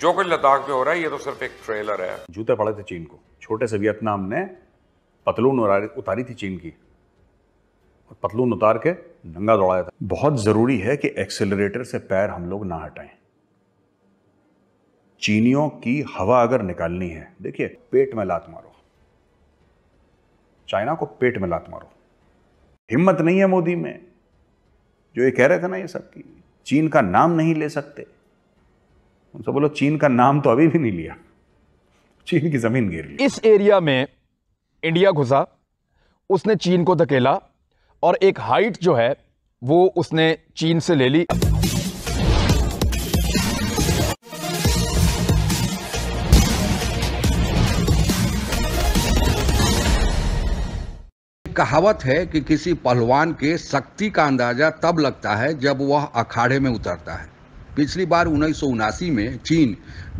जो कुछ लद्दाख में हो रहा है ये तो सिर्फ एक ट्रेलर है जूते पड़े थे चीन को छोटे से वियतनाम ने पतलून उतारी थी चीन की और पतलून उतार के नंगा दौड़ाया था बहुत ज़रूरी है कि एक्सेलरेटर से पैर हम लोग ना हटाएं चीनियों की हवा अगर निकालनी है देखिए पेट में लात मारो चाइना को पेट में लात मारो हिम्मत नहीं है मोदी में जो ये कह रहे थे ना ये सब की चीन का नाम नहीं ले सकते उनसे बोलो चीन का नाम तो अभी भी नहीं लिया चीन की जमीन गिर ली इस एरिया में इंडिया घुसा उसने चीन को धकेला और एक हाइट जो है वो उसने चीन से ले ली कहावत है कि किसी पहलवान के शक्ति का अंदाजा तब लगता है जब वह अखाड़े में उतरता है पिछली बार उन्नीस में चीन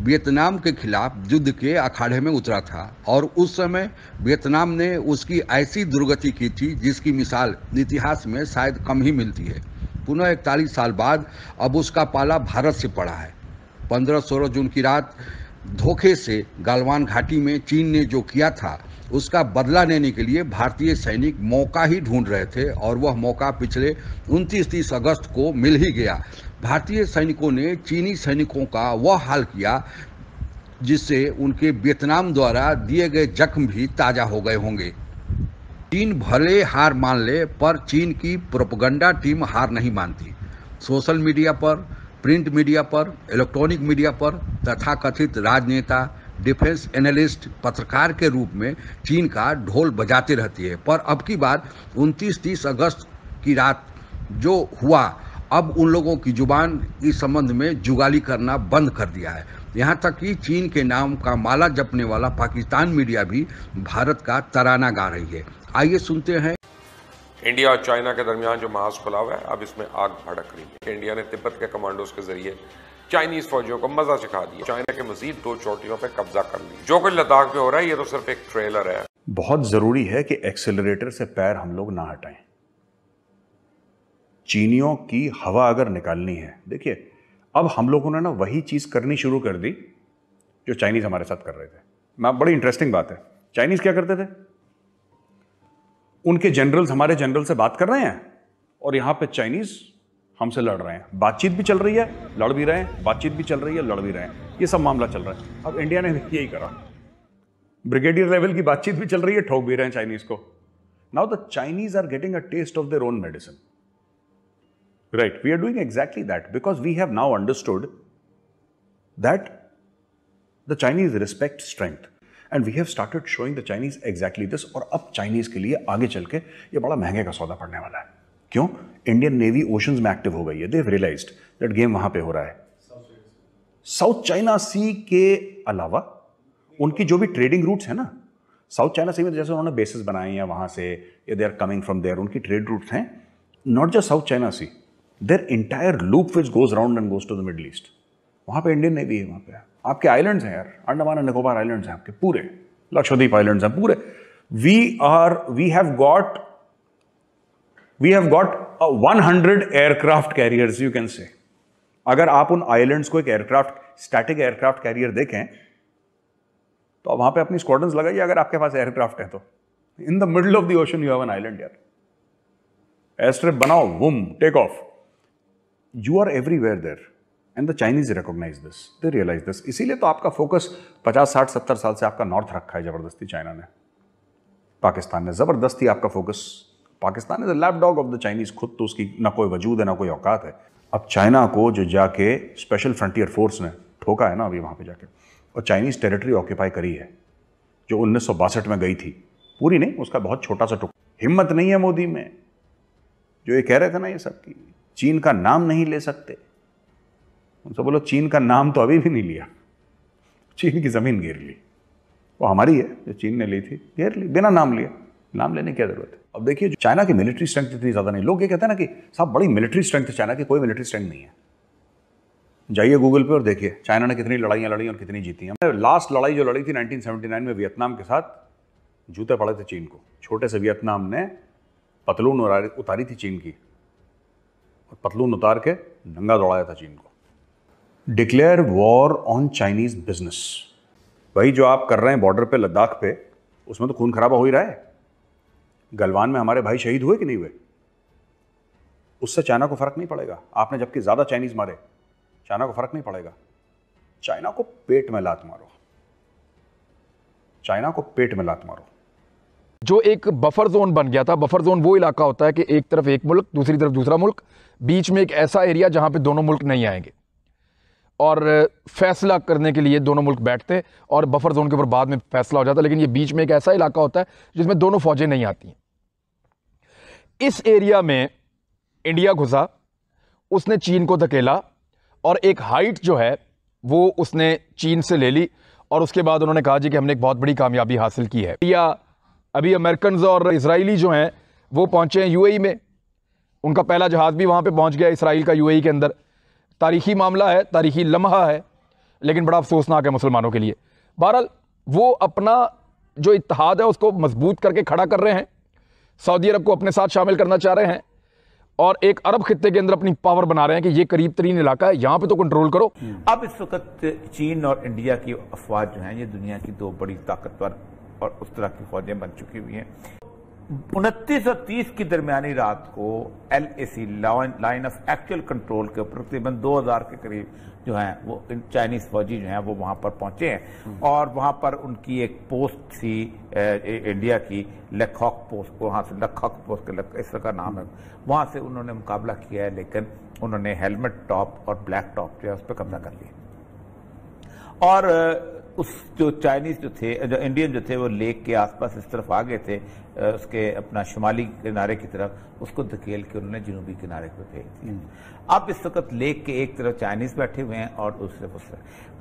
वियतनाम के खिलाफ युद्ध के अखाड़े में उतरा था और उस समय वियतनाम ने उसकी ऐसी दुर्गति की थी जिसकी मिसाल इतिहास में शायद कम ही मिलती है पुनः इकतालीस साल बाद अब उसका पाला भारत से पड़ा है पंद्रह सोलह जून की रात धोखे से गालवान घाटी में चीन ने जो किया था उसका बदला लेने के लिए भारतीय सैनिक मौका ही ढूंढ रहे थे और वह मौका पिछले उनतीस तीस अगस्त को मिल ही गया भारतीय सैनिकों ने चीनी सैनिकों का वह हाल किया जिससे उनके वियतनाम द्वारा दिए गए जख्म भी ताज़ा हो गए होंगे चीन भले हार मान ले पर चीन की प्रोपगंडा टीम हार नहीं मानती सोशल मीडिया पर प्रिंट मीडिया पर इलेक्ट्रॉनिक मीडिया पर तथाकथित राजनेता डिफेंस एनालिस्ट पत्रकार के रूप में चीन का ढोल बजाते रहती है पर अब की बार 29 30 अगस्त की रात जो हुआ अब उन लोगों की जुबान इस संबंध में जुगाली करना बंद कर दिया है यहाँ तक कि चीन के नाम का माला जपने वाला पाकिस्तान मीडिया भी भारत का तराना गा रही है आइए सुनते हैं इंडिया और चाइना के दरमियान जो महाज हुआ है अब इसमें आग भड़क रही है इंडिया ने तिब्बत के कमांडोज के जरिए चाइनीज फौजियों को मजा सिखा दिया चाइना के मजीद दो चोटियों पर कब्जा कर ली जो कुछ लद्दाख में हो रहा है ये तो सिर्फ एक ट्रेलर है बहुत जरूरी है कि एक्सेलरेटर से पैर हम लोग ना हटाएं चीनियों की हवा अगर निकालनी है देखिए अब हम लोगों ने ना वही चीज़ करनी शुरू कर दी जो चाइनीज़ हमारे साथ कर रहे थे मैं बड़ी इंटरेस्टिंग बात है चाइनीज़ क्या करते थे उनके जनरल्स हमारे जनरल से बात कर रहे हैं और यहां पे चाइनीज़ हमसे लड़ रहे हैं बातचीत भी चल रही है लड़ भी रहे हैं बातचीत भी चल रही है लड़ भी रहे हैं ये सब मामला चल रहा है अब इंडिया ने यही करा ब्रिगेडियर लेवल की बातचीत भी चल रही है ठोक भी रहे हैं चाइनीज़ को now the Chinese are getting a taste of their own medicine Right. We are doing exactly that because we have now understood that the Chinese respect strength. And we have started showing the Chinese exactly this और अब Chinese के लिए आगे चल के ये बड़ा महंगे का सौदा पड़ने वाला है क्यों इंडियन नेवी ओशन में एक्टिव हो गई है देव रियलाइज दैट गेम वहां पे हो रहा है साउथ चाइना सी के अलावा उनकी जो भी ट्रेडिंग रूट्स है ना साउथ चाइना सी में जैसे उन्होंने बेसिस बनाए हैं वहां से they are coming from there उनकी ट्रेड रूट्स हैं not just South China Sea their entire loop which goes round and goes to the Middle East वहाँ पे इंडियन नेवी है वहाँ पे आपके आइलैंड्स हैं यार अंडमान एंड निकोबार आइलैंड्स हैं आपके पूरे लक्षद्वीप आइलैंड्स हैं पूरे we are we have got we have got one hundred aircraft carriers you can say अगर आप उन आइलैंड्स को एक एयरक्राफ्ट स्टैटिक एयरक्राफ्ट कैरियर देखें तो वहां वहाँ पे अपनी स्क्वाडन लगाइए अगर आपके पास एयरक्राफ्ट है तो in the middle of the ocean you have an island यार एयर स्ट्रिप बनाओ वुम take off you are everywhere there and the Chinese recognise this they realise this इसीलिए तो आपका फोकस पचास साठ सत्तर साल से आपका नॉर्थ रखा है ज़बरदस्ती चाइना ने पाकिस्तान ने ज़बरदस्ती आपका focus Pakistan is a lap dog of the Chinese खुद तो उसकी ना कोई वजूद है ना कोई औकात है अब चाइना को जो जाके स्पेशल फ्रंटियर फोर्स ने ठोका है ना अभी वहां पे जाके और चाइनीज़ टेरिटरी ऑक्यूपाई करी है जो उन्नीस में गई थी पूरी नहीं उसका बहुत छोटा सा टुकड़ा हिम्मत नहीं है मोदी में जो ये कह रहे थे ना ये सब की चीन का नाम नहीं ले सकते उनसे बोलो चीन का नाम तो अभी भी नहीं लिया चीन की ज़मीन घेर ली वो हमारी है जो चीन ने ली थी घेर ली बिना नाम लिया नाम लेने की जरूरत है अब देखिए चाइना की मिलिट्री स्ट्रेंथ इतनी ज़्यादा नहीं लोग ये कहते हैं ना कि साहब बड़ी मिलिट्री स्ट्रेंथ है चाइना की कोई मिलिट्री स्ट्रेंथ नहीं है जाइए गूगल पे और देखिए चाइना ने कितनी लड़ाइयाँ लड़ी और कितनी जीती हैं लास्ट लड़ाई जो लड़ी थी 1979 में वियतनाम के साथ जूते पड़े थे चीन को छोटे से वियतनाम ने पतलून उतारी थी चीन की और पतलून उतार के नंगा दौड़ाया था चीन को declare war on Chinese business भाई जो आप कर रहे हैं बॉर्डर पे लद्दाख पे उसमें तो खून खराबा हो ही रहा है गलवान में हमारे भाई शहीद हुए कि नहीं हुए उससे चाइना को फ़र्क नहीं पड़ेगा आपने जबकि ज़्यादा चाइनीज़ मारे चाइना को फ़र्क नहीं पड़ेगा चाइना को पेट में लात मारो चाइना को पेट में लात मारो जो एक बफर जोन बन गया था बफर जोन वो इलाका होता है कि एक तरफ एक मुल्क दूसरी तरफ दूसरा मुल्क बीच में एक ऐसा एरिया जहाँ पर दोनों मुल्क नहीं आएंगे और फैसला करने के लिए दोनों मुल्क बैठते और बफर जोन के ऊपर बाद में फैसला हो जाता लेकिन ये बीच में एक ऐसा इलाका होता है जिसमें दोनों फौजें नहीं आती हैं इस एरिया में इंडिया घुसा उसने चीन को धकेला और एक हाइट जो है वो उसने चीन से ले ली और उसके बाद उन्होंने कहा जी कि हमने एक बहुत बड़ी कामयाबी हासिल की है इंडिया अभी अमेरिकन और इसराइली जो हैं वो पहुँचे हैं यू में उनका पहला जहाज़ भी वहाँ पर पहुँच गया इसराइल का यू के अंदर तारीखी मामला है तारीखी लम्हा है लेकिन बड़ा अफसोसनाक है मुसलमानों के लिए बहरहाल वो अपना जो इतिहाद है उसको मजबूत करके खड़ा कर रहे हैं सऊदी अरब को अपने साथ शामिल करना चाह रहे हैं और एक अरब खत्े के अंदर अपनी पावर बना रहे हैं कि ये करीब तरीन इलाका है यहाँ पे तो कंट्रोल करो अब इस वक्त चीन और इंडिया की अफवाज जो हैं ये दुनिया की दो बड़ी ताकतवर और उस तरह की फौजें बन चुकी हुई हैं उनतीस और तीस की दरमियानी रात को L A C line of actual control के ऊपर तकरीबन दो हजार के करीब जो हैं वो चाइनीज फौजी जो हैं वो वहां पर पहुंचे हैं और वहां पर उनकी एक पोस्ट थी ए, ए, इंडिया की लखौक पोस्ट वहां से लखौक पोस्ट के इस का नाम है वहां से उन्होंने मुकाबला किया है लेकिन उन्होंने हेलमेट टॉप और ब्लैक टॉप जो है उस पर कब्जा कर लिया और उस जो चाइनीज जो थे जो इंडियन जो थे वो लेक के आसपास इस तरफ आ गए थे उसके अपना शुमाली किनारे की तरफ उसको धकेल के उन्होंने जनूबी किनारे पर भेज दिया हम्म। अब इस वक्त लेक के एक तरफ चाइनीज बैठे हुए हैं और दूसरे उस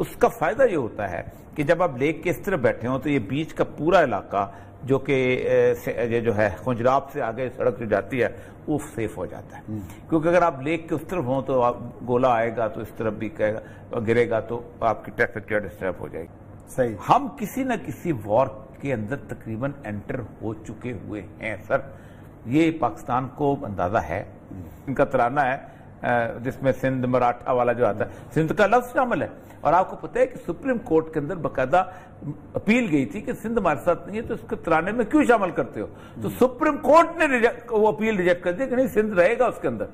उसका फायदा ये होता है कि जब आप लेक के इस तरफ बैठे हो तो ये बीच का पूरा इलाका जो कि ये जो है खुजराब से आगे सड़क जो जाती है वो सेफ हो जाता है हम्म। क्योंकि अगर आप लेक के उस तरफ हों तो आप गोला आएगा तो इस तरफ भी कहेगा गिरेगा तो आपकी ट्रैफिक जो डिस्टर्ब हो जाएगी सही हम किसी न किसी वॉर के अंदर तकरीबन एंटर हो चुके हुए हैं सर ये पाकिस्तान को अंदाजा है इनका तराना है जिसमें सिंध मराठा वाला जो आता है सिंध का लफ्ज शामिल है और आपको पता है कि सुप्रीम कोर्ट के अंदर बकायदा अपील गई थी कि सिंध हमारे साथ नहीं है तो उसके तराने में क्यों शामिल करते हो तो सुप्रीम कोर्ट ने वो अपील रिजेक्ट कर दी कि नहीं सिंध रहेगा उसके अंदर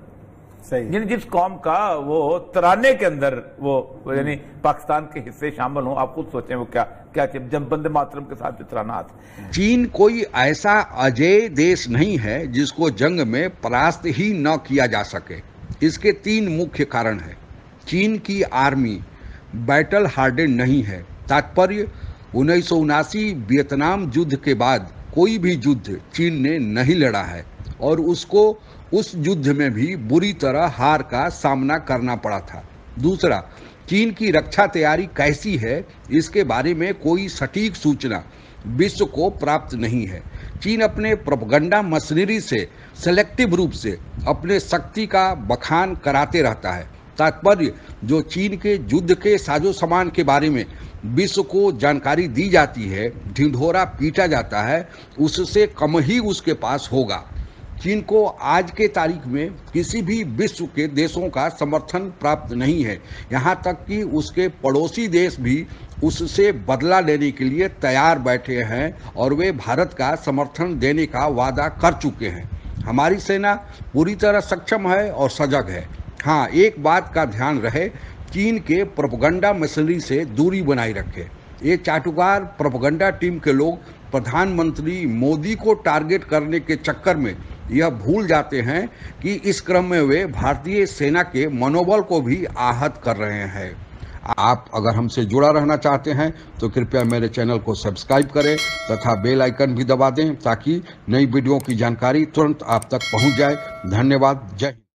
यानी जिस कौम का वो तराने के अंदर वो यानी पाकिस्तान के हिस्से शामिल हो आप खुद सोचें वो क्या क्या जब बंदे मातरम के साथ तराना आता चीन कोई ऐसा अजय देश नहीं है जिसको जंग में परास्त ही न किया जा सके इसके तीन मुख्य कारण है चीन की आर्मी बैटल हार्डेड नहीं है तात्पर्य उन्नीस वियतनाम युद्ध के बाद कोई भी युद्ध चीन ने नहीं लड़ा है और उसको उस युद्ध में भी बुरी तरह हार का सामना करना पड़ा था दूसरा चीन की रक्षा तैयारी कैसी है इसके बारे में कोई सटीक सूचना विश्व को प्राप्त नहीं है चीन अपने प्रोपगंडा मशीनरी से सेलेक्टिव रूप से अपने शक्ति का बखान कराते रहता है तात्पर्य जो चीन के युद्ध के साजो सामान के बारे में विश्व को जानकारी दी जाती है ढिंढोरा पीटा जाता है उससे कम ही उसके पास होगा चीन को आज के तारीख में किसी भी विश्व के देशों का समर्थन प्राप्त नहीं है यहाँ तक कि उसके पड़ोसी देश भी उससे बदला लेने के लिए तैयार बैठे हैं और वे भारत का समर्थन देने का वादा कर चुके हैं हमारी सेना पूरी तरह सक्षम है और सजग है हाँ एक बात का ध्यान रहे चीन के प्रोपगंडा मशीनरी से दूरी बनाए रखें ये चाटुकार प्रोपगंडा टीम के लोग प्रधानमंत्री मोदी को टारगेट करने के चक्कर में यह भूल जाते हैं कि इस क्रम में वे भारतीय सेना के मनोबल को भी आहत कर रहे हैं आप अगर हमसे जुड़ा रहना चाहते हैं तो कृपया मेरे चैनल को सब्सक्राइब करें तथा बेल आइकन भी दबा दें ताकि नई वीडियो की जानकारी तुरंत आप तक पहुंच जाए धन्यवाद जय